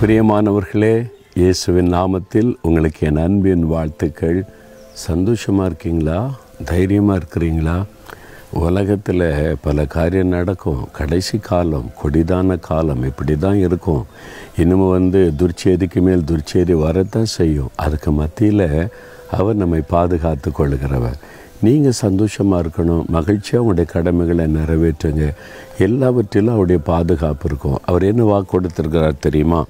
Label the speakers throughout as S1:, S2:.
S1: பிரியமானவர்களே இயேசுவின் நாமத்தில் உங்களுக்கு என் அன்பின் வாழ்த்துக்கள் சந்தோஷமாக இருக்கீங்களா தைரியமாக இருக்கிறீங்களா உலகத்தில் பல காரியம் நடக்கும் கடைசி காலம் கொடிதான காலம் இப்படி தான் இருக்கும் இன்னமும் வந்து துர்ச்சேதிக்கு மேல் துர்ச்சேதி வரத்தான் செய்யும் அதுக்கு மத்தியில் அவர் நம்மை பாதுகாத்து கொள்கிறவர் நீங்கள் சந்தோஷமாக இருக்கணும் மகிழ்ச்சியாக அவங்களுடைய கடமைகளை நிறைவேற்றுங்க எல்லாவற்றிலும் அவருடைய பாதுகாப்பு இருக்கும் அவர் என்ன வாக்கு கொடுத்துருக்கிறார் தெரியுமா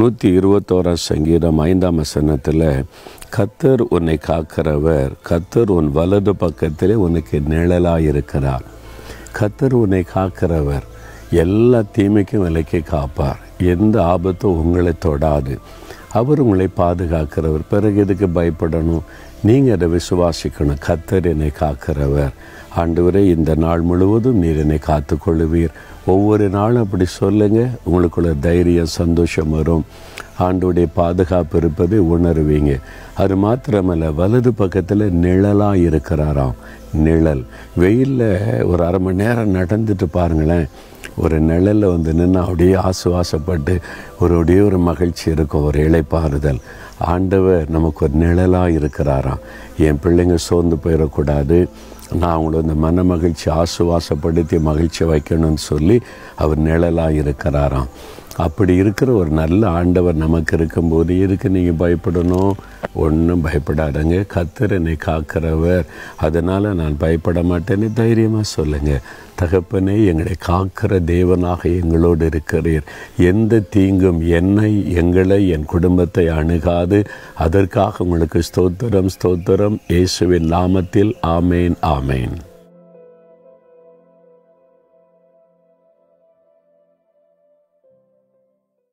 S1: நூற்றி இருபத்தோராம் சங்கீதம் ஐந்தாம் வசனத்தில் கத்தர் உன்னை காக்கிறவர் கத்தர் உன் வலது பக்கத்திலே உனக்கு நிழலாக இருக்கிறார் கத்தர் உன்னை காக்கிறவர் எல்லா தீமைக்கும் விலைக்கு காப்பார் எந்த ஆபத்தும் உங்களை தொடாது அவர் உங்களை பாதுகாக்கிறவர் பிறகு எதுக்கு பயப்படணும் நீங்கள் அதை விசுவாசிக்கணும் கத்தர் என்னை காக்கிறவர் ஆண்டவரே இந்த நாள் முழுவதும் நீர் என்னை காத்து கொள்ளுவீர் ஒவ்வொரு நாளும் அப்படி சொல்லுங்கள் உங்களுக்குள்ள தைரியம் சந்தோஷம் வரும் ஆண்டுடைய பாதுகாப்பு இருப்பதை உணருவீங்க அது மாத்திரமல்ல வலது பக்கத்தில் நிழலாக இருக்கிறாராம் நிழல் வெயிலில் ஒரு அரை மணி நேரம் நடந்துட்டு பாருங்களேன் ஒரு நிழலில் வந்து நின்று அப்படியே ஆசுவாசப்பட்டு ஒரு அப்படியே ஒரு மகிழ்ச்சி இருக்கும் ஒரு இழைப்பாறுதல் ஆண்டவர் நமக்கு ஒரு நிழலாக இருக்கிறாராம் என் பிள்ளைங்க சோர்ந்து போயிடக்கூடாது நான் அவங்கள இந்த மன மகிழ்ச்சி ஆசுவாசப்படுத்தி மகிழ்ச்சி வைக்கணும்னு சொல்லி அவர் நிழலாக இருக்கிறாராம் அப்படி இருக்கிற ஒரு நல்ல ஆண்டவர் நமக்கு இருக்கும்போது எதுக்கு நீங்கள் பயப்படணும் ஒன்றும் பயப்படாதங்க கத்தர் என்னை காக்கிறவர் அதனால் நான் பயப்பட மாட்டேன்னு தைரியமாக சொல்லுங்கள் தகப்பனே எங்களை காக்கிற தேவனாக எங்களோடு இருக்கிறீர் எந்த தீங்கும் என்னை எங்களை என் குடும்பத்தை அணுகாது அதற்காக உங்களுக்கு ஸ்தோத்திரம் ஸ்தோத்திரம் இயேசுவின் நாமத்தில் ஆமேன் ஆமேன்